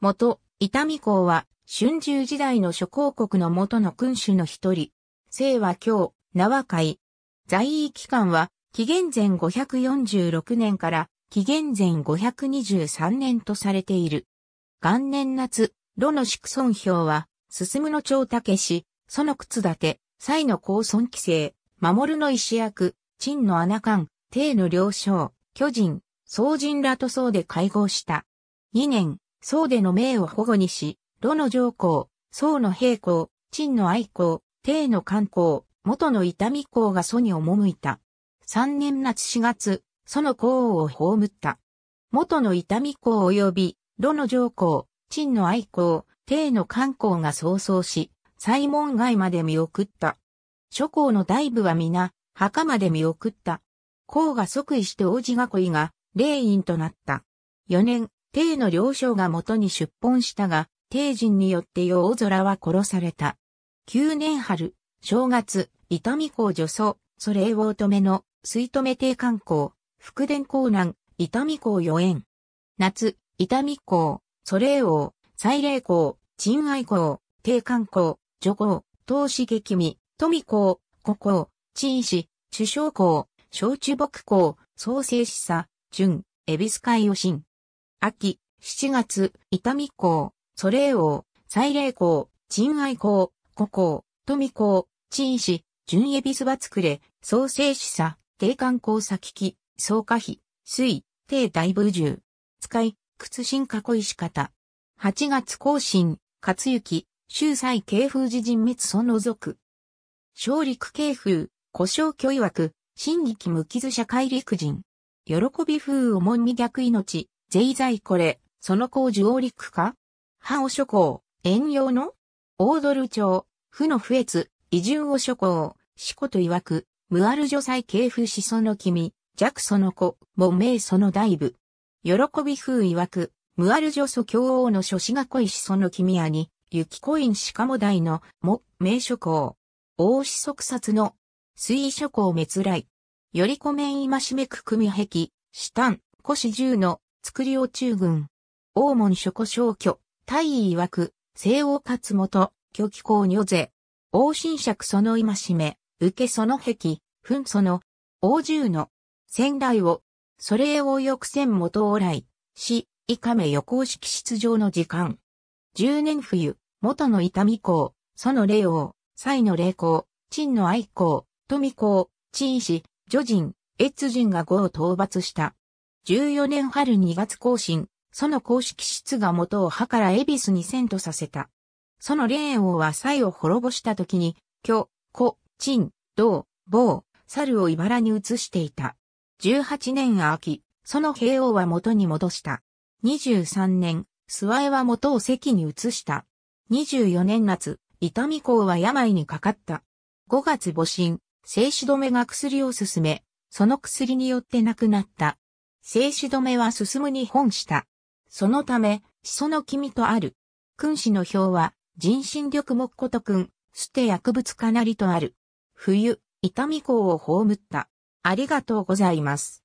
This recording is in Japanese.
元、伊丹公は、春秋時代の諸公国の元の君主の一人。姓は京、名は海。在位期間は、紀元前546年から紀元前523年とされている。元年夏、炉の宿村表は、進むの長武氏、その靴立て、蔡の高村規制、守るの石役、陳の穴官、帝の了承、巨人、僧人らと僧で会合した。2年、宋での名を保護にし、炉の上皇、宋の平皇、陳の愛皇、帝の観光、元の痛み公が祖に赴いた。三年夏四月、祖の皇を葬った。元の痛み公及び、炉の上皇、陳の愛皇、帝の観光が早々し、西門外まで見送った。諸公の大部は皆、墓まで見送った。公が即位して王子囲いが、霊院となった。四年、帝の了承が元に出奔したが、帝人によって世大空は殺された。9年春、正月、伊丹港女祖、祖霊王止めの、水止め帝観光、福殿港南、伊丹港予縁。夏、伊丹港、祖霊王、祭霊港、鎮愛港、帝観光、女港、東市激味、富港、古港、陳市、首相港、小中牧港、創生市さ、純、恵比寿海予信。秋、七月、伊丹港、ソレイ王、西霊港、鎮愛港、五港、富港、陳市、純エビスバツクレ、創生市さ、定観光先機、草加費、水、低大部重。使い、屈伸囲い仕方。八月更新、勝行、秀才慶風寺人滅その族。小陸慶風、故障居曰く、新力無傷社会陸人。喜び風を門に逆命、ジェイザイこれ、その子をオーかハオ諸侯、遠洋のオードル町、負の不越、移住を諸侯、四子と曰く、ムアル女祭系風子その君、弱その子、も名その大部。喜び風曰く、ムアル女祖教王の諸子が恋しその君やに、雪恋ンしかも大の、も、名諸侯。王子即殺の、水諸侯滅来。よりこめ今しめく組壁、死端、古子十の、作りを中軍。大門諸古消去、大尉曰く、西王勝元、虚気公女税。王神釈その今しめ、受けその壁、噴その、王重の、仙来を、それを抑仙元往来、し、以目予行式出場の時間。十年冬、元の痛み公、その霊王、蔡の霊公、陳の愛公、富公、陳氏、女人、越人が語を討伐した。14年春2月更新、その公式室が元を派から恵比寿に遷都させた。その霊王は蔡を滅ぼした時に、巨、古、陳、道、某、猿を茨に移していた。18年秋、その平王は元に戻した。23年、諏訪江は元を関に移した。24年夏、伊丹公は病にかかった。5月母親、生死止めが薬を勧め、その薬によって亡くなった。静止止めは進むに本した。そのため、始祖の君とある。君子の表は、人心力木こと君、捨て薬物かなりとある。冬、痛み港を葬った。ありがとうございます。